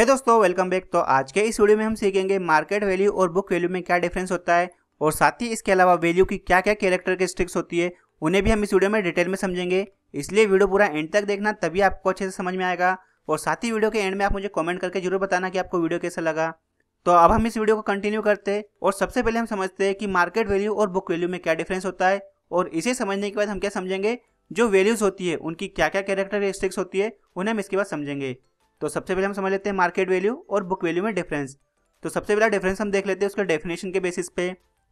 है दोस्तों welcome back तो आज के इस वीडियो में हम सीखेंगे मार्केट वैल्यू और बुक वैल्यू में क्या डिफरेंस होता है और साथ ही इसके अलावा वैल्यू की क्या क्या कैरेक्टर के स्ट्रिक्स होती है उन्हें भी हम इस वीडियो में डिटेल में समझेंगे इसलिए वीडियो पूरा एंड तक देखना तभी आपको अच्छे से समझ में आएगा और साथ ही वीडियो के एंड में आप मुझे कॉमेंट करके जरूर बताना कि आपको वीडियो कैसा लगा तो अब हम इस वीडियो को कंटिन्यू करते हैं और सबसे पहले हम समझते हैं कि मार्केट वैल्यू और बुक वैल्यू में क्या डिफरेंस होता है और इसे समझने के बाद हम क्या समझेंगे जो वैल्यूज़ होती है उनकी क्या क्या कैरेक्टरिस्टिक्स होती है उन्हें हम इसके बाद समझेंगे तो सबसे पहले हम समझ लेते हैं मार्केट वैल्यू और बुक वैल्यू में डिफरेंस तो सबसे पहला डिफरेंस हम देख लेते हैं उसके डेफिनेशन के बेसिस पे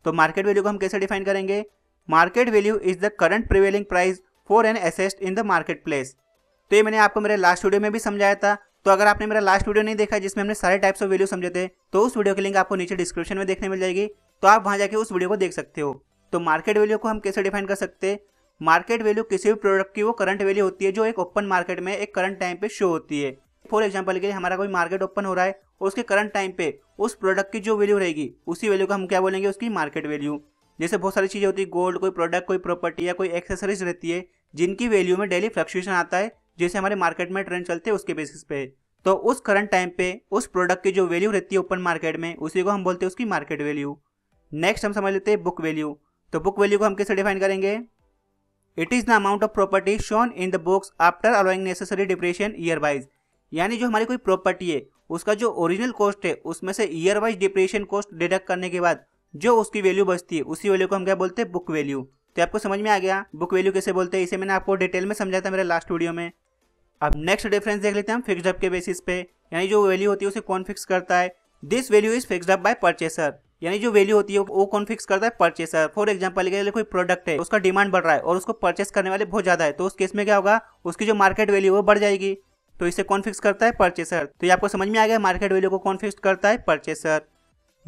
तो मार्केट वैल्यू को हम कैसे डिफाइन करेंगे market value is the current prevailing price for an asset in the market place तो ये मैंने आपको मेरे लास्ट वीडियो में भी समझाया था तो अगर आपने मेरा लास्ट वीडियो नहीं देखा जिसमें हमने सारे टाइप्स ऑफ वैल्यू समझे थे तो उस वीडियो की लिंक आपको नीचे डिस्क्रिप्शन में देखने मिल जाएगी तो आप वहाँ जाके उस वीडियो को देख सकते हो तो मार्केट वैल्यू को हम कैसे डिफाइन कर सकते हैं मार्केट वैल्यू किसी भी प्रोडक्ट की वो करंट वैल्यू होती है जो एक ओपन मार्केट में एक करंट टाइम पे शो होती है फॉर एग्जाम्पल के लिए हमारा कोई मार्केट ओपन हो रहा है और उसके करंट टाइम पे उस प्रोडक्ट की जो वैल्यू रहेगी उसी वैल्यू को हम क्या बोलेंगे उसकी मार्केट वैल्यू जैसे बहुत सारी चीज़ें होती है गोल्ड कोई प्रोडक्ट कोई प्रॉपर्टी या कोई एक्सेसरीज रहती है जिनकी वैल्यू में डेली फ्लक्चुएशन आता है जैसे हमारे मार्केट में ट्रेंड चलते हैं उसके बेसिस पे तो उस करंट टाइम पे उस प्रोडक्ट की जो वैल्यू रहती है ओपन मार्केट में उसी को हम बोलते हैं उसकी मार्केट वैल्यू नेक्स्ट हम समझ लेते हैं बुक वैल्यू तो बुक वैल्यू को हम कैसे डिफाइन करेंगे it is the amount of property shown in the books after allowing necessary depreciation year wise यानी जो हमारी कोई प्रॉपर्टी है उसका जो ओरिजिनल कॉस्ट है उसमें से year wise depreciation cost deduct करने के बाद जो उसकी वैल्यू बचती है उसी वैल्यू को हम क्या बोलते हैं बुक वैल्यू तो आपको समझ में आ गया बुक वैल्यू कैसे बोलते हैं इसे मैंने आपको डिटेल में समझा था मेरे लास्ट वीडियो में अब नेक्स्ट डिफरेंस देख लेते हैं हम फिक्सड के बेसिस पे यानी जो वैल्यू होती है उसे कौन फिक्स करता है this value is fixed up by purchaser यानी जो वैल्यू होती है वो कौन फिक्स करता है परचेसर फॉर एग्जाम्पल के लिए कोई प्रोडक्ट है उसका डिमांड बढ़ रहा है और उसको परचेस करने वाले बहुत ज्यादा है तो उस केस में क्या होगा उसकी जो मार्केट वैल्यू वो बढ़ जाएगी तो इसे कौन फिक्स करता है परचेसर तो ये आपको समझ में आ गया मार्केट वैल्यू को कौन फिक्स करता है परचेसर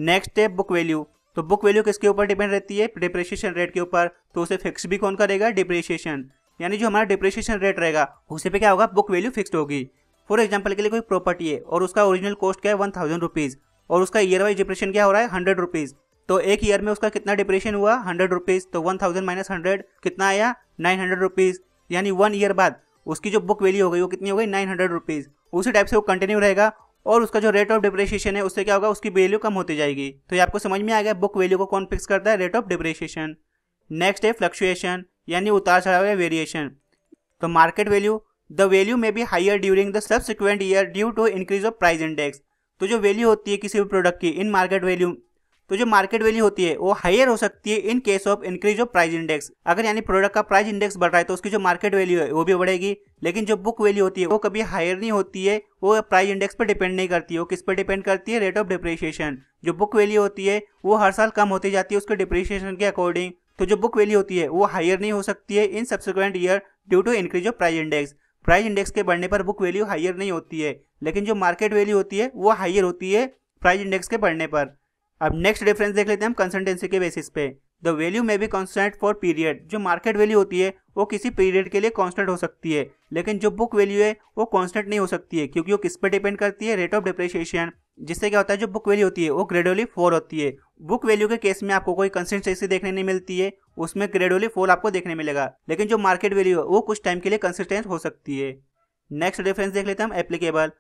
नेक्स्ट है बुक वैल्यू तो बुक वैल्यू किसके ऊपर डिपेंड रहती है डिप्रेशिएशन रेट के ऊपर तो उसे फिक्स भी कौन करेगा डिप्रेशिएशन यानी जो हमारा डिप्रेशिएशन रेट रहेगा उसे पे क्या होगा बुक वैल्यू फिक्स होगी फॉर एग्जाम्पल के लिए कोई प्रॉपर्टी है और उसका ओरिजिनल कॉस्ट क्या है वन थाउजेंड रुपीज़ और उसका ईयर वाइज डिप्रेशन क्या हो रहा है हंड्रेड रुपीज़ तो एक ईयर में उसका कितना डिप्रेशन हुआ हंड्रेड रुपीज़ तो वन थाउजेंड माइनस हंड्रेड कितना आया नाइन हंड्रेड रुपीज़ यानी वन ईयर बाद उसकी जो बुक वैल्यू हो गई वो कितनी हो गई नाइन हंड्रेड रुपीज़ उसी टाइप से वो कंटिन्यू रहेगा और उसका जो रेट ऑफ डिप्रेशिएशन है उससे क्या होगा उसकी वैल्यू कम होती जाएगी तो ये आपको समझ में आ गया बुक वैल्यू को कौन फिक्स करता है रेट ऑफ डिप्रेशिएशन नेक्स्ट है फ्लक्चुएशन यानी उतार चढ़ाव या वेरिएशन तो market value the value may be higher during the subsequent year due to increase of price index तो जो वैल्यू होती है किसी भी प्रोडक्ट की इन मार्केट वैल्यू तो जो मार्केट वैल्यू होती है वो हायर हो सकती है in case of increase of price index अगर यानी प्रोडक्ट का प्राइस इंडेक्स बढ़ रहा है तो उसकी जो मार्केट वैल्यू है वो भी बढ़ेगी लेकिन जो बुक वैल्यू होती है वो कभी हायर नहीं होती है वो प्राइस इंडेक्स पर डिपेंड नहीं करती है वो किस पर डिपेंड करती है रेट ऑफ डिप्रिशिएशन जो बुक वैल्यू होती है वो हर साल कम होती जाती है उसके डिप्रिशिएशन के अकॉर्डिंग तो जो बुक वैल्यू होती है वो हायर नहीं हो सकती है in subsequent year due to increase of price index price index के बढ़ने पर बुक वैल्यू हायर नहीं होती है लेकिन जो मार्केट वैल्यू होती है वो हायर होती है प्राइस इंडेक्स के बढ़ने पर अब नेक्स्ट डिफरेंस देख लेते हैं हम कंसल्टेंसी के बेसिस पे the value may be constant for period जो मार्केट वैल्यू होती है वो किसी पीरियड के लिए कॉन्स्टेंट हो सकती है लेकिन जो बुक वैल्यू है वो कॉन्स्टेंट नहीं हो सकती है क्योंकि वो किस पर डिपेंड करती है रेट ऑफ डिप्रिसिएशन जिससे क्या होता है जो बुक वैल्यू होती है वो ग्रेडुअली फोर होती है बुक वैल्यू के केस में आपको कोई कंसिस्टेंसी देखने नहीं मिलती है उसमें ग्रेडुअली फोर आपको देखने मिलेगा लेकिन जो मार्केट वैल्यू है वो कुछ टाइम के लिए कंसिस्टेंट हो सकती है नेक्स्ट डिफरेंस देख लेते हैं हम applicable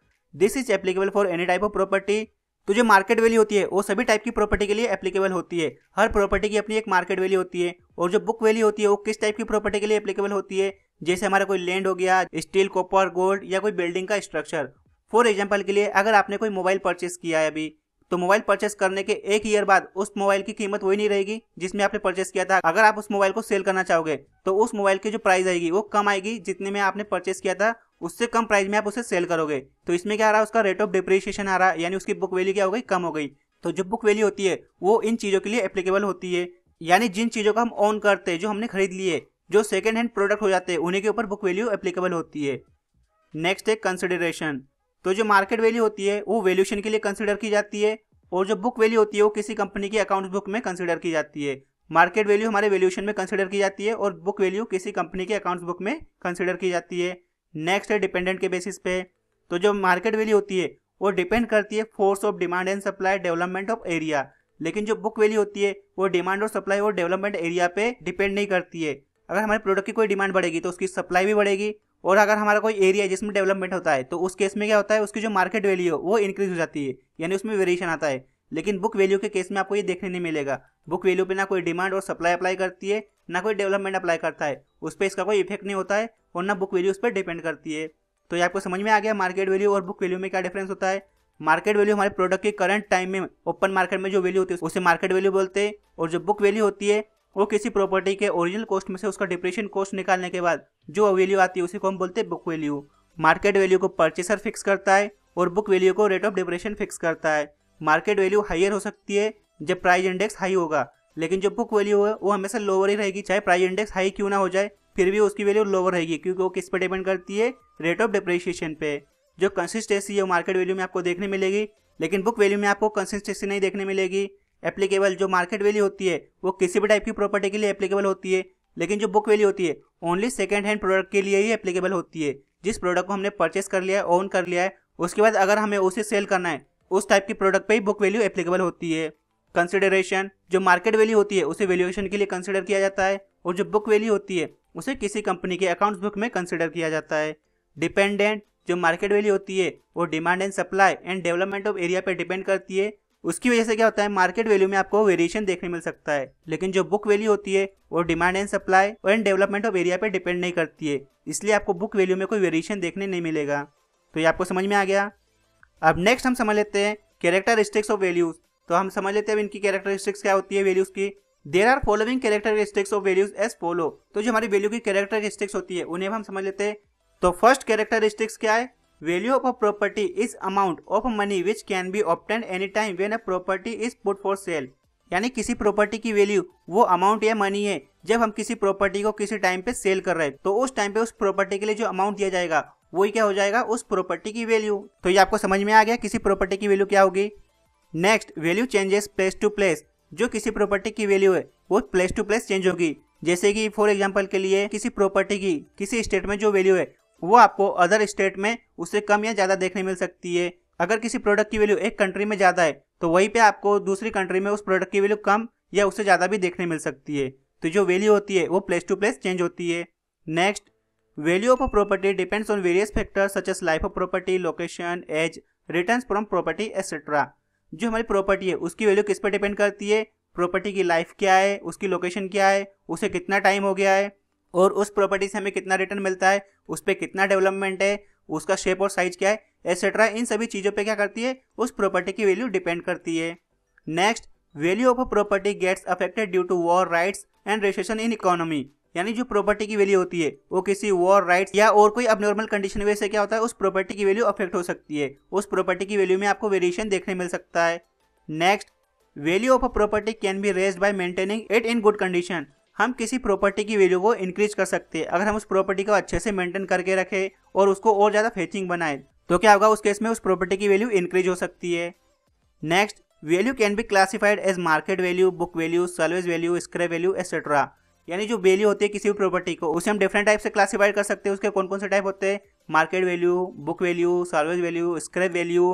this is applicable for any type of property तो जो मार्केट वैल्यू होती है वो सभी टाइप की प्रॉपर्टी के लिए एप्लीकेबल होती है हर प्रॉपर्टी की अपनी एक मार्केट वैल्यू होती है और जो बुक वैल्यू होती है वो किस टाइप की प्रॉपर्टी के लिए एप्लीकेबल होती है जैसे हमारा कोई लैंड हो गया स्टील कॉपर गोल्ड या कोई बिल्डिंग का स्ट्रक्चर फॉर एग्जाम्पल के लिए अगर आपने कोई मोबाइल परचेस किया है अभी तो मोबाइल परचेस करने के एक ईयर बाद उस मोबाइल की कीमत वही नहीं रहेगी जिसमें आपने परचेस किया था अगर आप उस मोबाइल को सेल करना चाहोगे तो उस मोबाइल की जो प्राइस आएगी वो कम आएगी जितने में आपने परचेस किया था उससे कम प्राइस में आप उसे सेल करोगे तो इसमें क्या आ रहा है उसका रेट ऑफ डिप्रिशिएशन आ रहा है यानी उसकी बुक वैल्यू क्या हो गई कम हो गई तो जो बुक वैल्यू होती है वो इन चीज़ों के लिए एप्लीकेबल होती है यानी जिन चीज़ों का हम ऑन करते हैं जो हमने खरीद लिए जो सेकेंड हैंड प्रोडक्ट हो जाते हैं उन्हीं के ऊपर बुक वैल्यू एप्लीकेबल होती है नेक्स्ट है कंसिडरेशन तो जो मार्केट वैल्यू होती है वो वैल्यूशन के लिए कंसिडर की जाती है और जो बुक वैल्यू होती है वो किसी कंपनी की अकाउंट बुक में कंसिडर की जाती है मार्केट वैल्यू हमारे वैल्यूशन में कंसिडर की जाती है और बुक वैल्यू किसी कंपनी के अकाउंट्स बुक में कंसिडर की जाती है नेक्स्ट है डिपेंडेंट के बेसिस पे तो जो मार्केट वैल्यू होती है वो डिपेंड करती है force of demand and supply development of area लेकिन जो बुक वैल्यू होती है वो डिमांड और सप्लाई और डेवलपमेंट एरिया पे डिपेंड नहीं करती है अगर हमारे प्रोडक्ट की कोई डिमांड बढ़ेगी तो उसकी सप्लाई भी बढ़ेगी और अगर हमारा कोई एरिया जिसमें डेवलपमेंट होता है तो उस केस में क्या होता है उसकी जो मार्केट वैल्यू है वो इंक्रीज हो जाती है यानी उसमें वेरिएशन आता है लेकिन बुक वैल्यू के केस में आपको ये देखने नहीं मिलेगा बुक वैल्यू पे ना कोई डिमांड और सप्लाई अप्लाई करती है ना कोई डेवलपमेंट अप्लाई करता है उस पर इसका कोई इफेक्ट नहीं होता है और ना बुक वैल्यू उस पर डिपेंड करती है तो ये आपको समझ में आ गया मार्केट वैल्यू और बुक वैल्यू में क्या डिफरेंस होता है मार्केट वैल्यू हमारे प्रोडक्ट के करंट टाइम में ओपन मार्केट में जो वैल्यू होती है उसे मार्केट वैल्यू बोलते हैं और जो बुक वैल्यू होती है वो किसी प्रॉपर्टी के ओरिजिनल कॉस्ट में से उसका डिप्रेशन कॉस्ट निकालने के बाद जो वैल्यू आती है उसी को हम बोलते हैं बुक वैल्यू मार्केट वैल्यू को परचेसर फिक्स करता है और बुक वैल्यू को रेट ऑफ डिप्रेशन फिक्स करता है मार्केट वैल्यू हाइयर हो सकती है जब प्राइस इंडेक्स हाई होगा लेकिन जो बुक वैल्यू है वो हमेशा लोअर ही रहेगी चाहे प्राइस इंडेक्स हाई क्यों ना हो जाए फिर भी उसकी वैल्यू लोअर रहेगी क्योंकि वो किस पर डिपेंड करती है रेट ऑफ डिप्रिशिएशन पे जो कंसिस्टेंसी है मार्केट वैल्यू में आपको देखने मिलेगी लेकिन बुक वैल्यू में आपको कंसिस्टेंसी नहीं देखने मिलेगी एप्लीकेबल जो मार्केट वैल्यू होती है वो किसी भी टाइप की प्रॉपर्टी के लिए एप्लीकेबल होती है लेकिन जो बुक वैल्यू होती है ओनली सेकेंड हैंड प्रोडक्ट के लिए ही एप्लीकेबल होती है जिस प्रोडक्ट को हमने परचेस कर लिया है ओन कर लिया है उसके बाद अगर हमें उसे सेल करना है उस टाइप के प्रोडक्ट पे ही बुक वैल्यू एप्लीकेबल होती है कंसिडरेशन जो मार्केट वैल्यू होती है उसे वैल्यूएशन के लिए कंसिडर किया जाता है और जो बुक वैल्यू होती है उसे किसी कंपनी के अकाउंट्स बुक में कंसिडर किया जाता है डिपेंडेंट जो मार्केट वैल्यू होती है वो demand and supply and development of area पर डिपेंड करती है उसकी वजह से क्या होता है मार्केट वैल्यू में आपको वेरिएशन देखने मिल सकता है लेकिन जो बुक वैल्यू होती है वो डिमांड एंड सप्लाई और एंड डेवलपमेंट ऑफ एरिया पर डिपेंड नहीं करती है इसलिए आपको बुक वैल्यू में कोई वेरिएशन देखने नहीं मिलेगा तो ये आपको समझ में आ गया अब नेक्स्ट हम समझ लेते हैं कैरेक्टरिस्टिक्स ऑफ वैल्यूज तो हम समझ लेते हैं इनकी कैरेक्टरिस्टिक्स क्या होती है वैल्यूज की there are following characteristics of values as follow तो जो हमारी वैल्यू की कैरेक्टरिस्टिक्स होती है उन्हें हम समझ लेते हैं तो फर्स्ट कैरेक्टरिस्टिक्स क्या है value of a property is amount of money which can be obtained any time when a property is put for sale यानी किसी प्रॉपर्टी की वैल्यू वो अमाउंट या मनी है जब हम किसी प्रॉपर्टी को किसी टाइम पे सेल कर रहे हैं तो उस टाइम पे उस प्रॉपर्टी के लिए जो अमाउंट दिया जाएगा वही क्या हो जाएगा उस प्रॉपर्टी की वैल्यू तो ये आपको समझ में आ गया किसी प्रॉपर्टी की वैल्यू क्या होगी next value changes place to place जो किसी प्रॉपर्टी की वैल्यू है वो प्लेस टू प्लेस चेंज होगी जैसे कि फॉर एग्जाम्पल के लिए किसी प्रॉपर्टी की किसी स्टेट में जो वैल्यू है वो आपको अदर स्टेट में उससे कम या ज़्यादा देखने मिल सकती है अगर किसी प्रोडक्ट की वैल्यू एक कंट्री में ज़्यादा है तो वहीं पे आपको दूसरी कंट्री में उस प्रोडक्ट की वैल्यू कम या उससे ज़्यादा भी देखने मिल सकती है तो जो वैल्यू होती है वो प्लेस टू प्लेस चेंज होती है next Value of a property depends on various factors such as life of property, location, age, returns from property, etc. जो हमारी प्रॉपर्टी है उसकी वैल्यू किस पर डिपेंड करती है प्रॉपर्टी की लाइफ क्या है उसकी लोकेशन क्या है उसे कितना टाइम हो गया है और उस प्रॉपर्टी से हमें कितना रिटर्न मिलता है उस पर कितना डेवलपमेंट है उसका शेप और साइज क्या है एक्सेट्रा इन सभी चीज़ों पे क्या करती है उस प्रॉपर्टी की वैल्यू डिपेंड करती है next value of a property gets affected due to war riots and recession in economy यानी जो प्रॉपर्टी की वैल्यू होती है वो किसी वॉर राइट या और कोई अब नॉर्मल कंडीशन वजह से क्या होता है उस प्रॉपर्टी की वैल्यू अफेक्ट हो सकती है उस प्रॉपर्टी की वैल्यू में आपको वेरिएशन देखने मिल सकता है next value of a property can be raise by maintaining it in good condition हम किसी प्रॉपर्टी की वैल्यू को इंक्रीज कर सकते हैं अगर हम उस प्रॉपर्टी को अच्छे से मेंटेन करके रखें और उसको और ज़्यादा फेचिंग बनाए तो क्या होगा उस केस में उस प्रॉपर्टी की वैल्यू इंक्रीज हो सकती है next value can be classified as market value book value service value scrap value etcetera यानी जो वैल्यू होती है किसी भी प्रॉपर्टी को उसे हम डिफरेंट टाइप से क्लासीफाइड कर सकते हैं उसके कौन कौन से टाइप होते हैं market value book value service value scrap value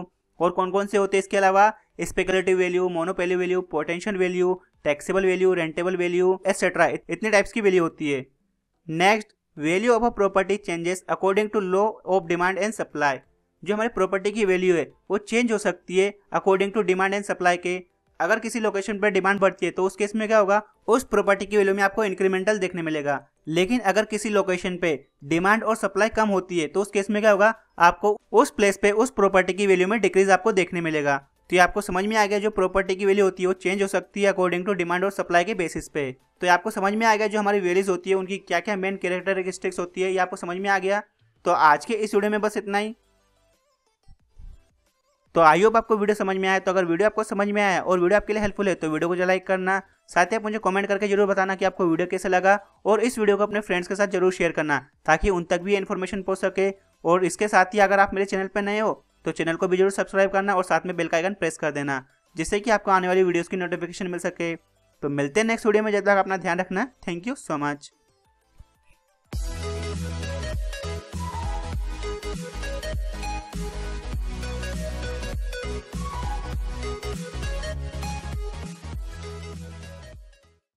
और कौन कौन से होते हैं इसके अलावा speculative value monopoly value potential value taxable value rentable value etcetera इतने टाइप्स की वैल्यू होती है next value of a property changes according to law of demand and supply जो हमारी प्रॉपर्टी की वैल्यू है वो चेंज हो सकती है according to demand and supply के अगर किसी लोकेशन पर डिमांड बढ़ती है तो उस केस में क्या होगा उस प्रॉपर्टी की वैल्यू में आपको इंक्रीमेंटल देखने मिलेगा लेकिन अगर किसी लोकेशन पे डिमांड और सप्लाई कम होती है तो उस केस में क्या होगा आपको उस प्लेस पे उस प्रॉपर्टी की वैल्यू में डिक्रीज आपको देखने मिलेगा तो ये आपको समझ में आ गया जो प्रॉपर्टी की वैल्यू होती है वो चेंज हो सकती है अकॉर्डिंग टू डिमांड और सप्लाई के बेसिस पे तो ये आपको समझ में आ गया जो हमारी वैल्यूज होती है उनकी क्या क्या मेन कैरेक्टरिस्टिक्स होती है ये आपको समझ में आ गया तो आज के इस वीडियो में बस इतना ही तो आई होप आपको वीडियो समझ में आए तो अगर वीडियो आपको समझ में आया और वीडियो आपके लिए हेल्पफुल है तो वीडियो को लाइक करना साथ ही आप मुझे कमेंट करके जरूर बताना कि आपको वीडियो कैसे लगा और इस वीडियो को अपने फ्रेंड्स के साथ जरूर शेयर करना ताकि उन तक भी ये इन्फॉर्मेशन पहुँच सके और इसके साथ ही अगर आप मेरे चैनल पर नए हो तो चैनल को भी जरूर सब्सक्राइब करना और साथ में बेल का आइकन प्रेस कर देना जिससे कि आपको आने वाली वीडियोज़ की नोटिफिकेशन मिल सके तो मिलते हैं नेक्स्ट वीडियो में जब तक अपना ध्यान रखना थैंक यू सो मच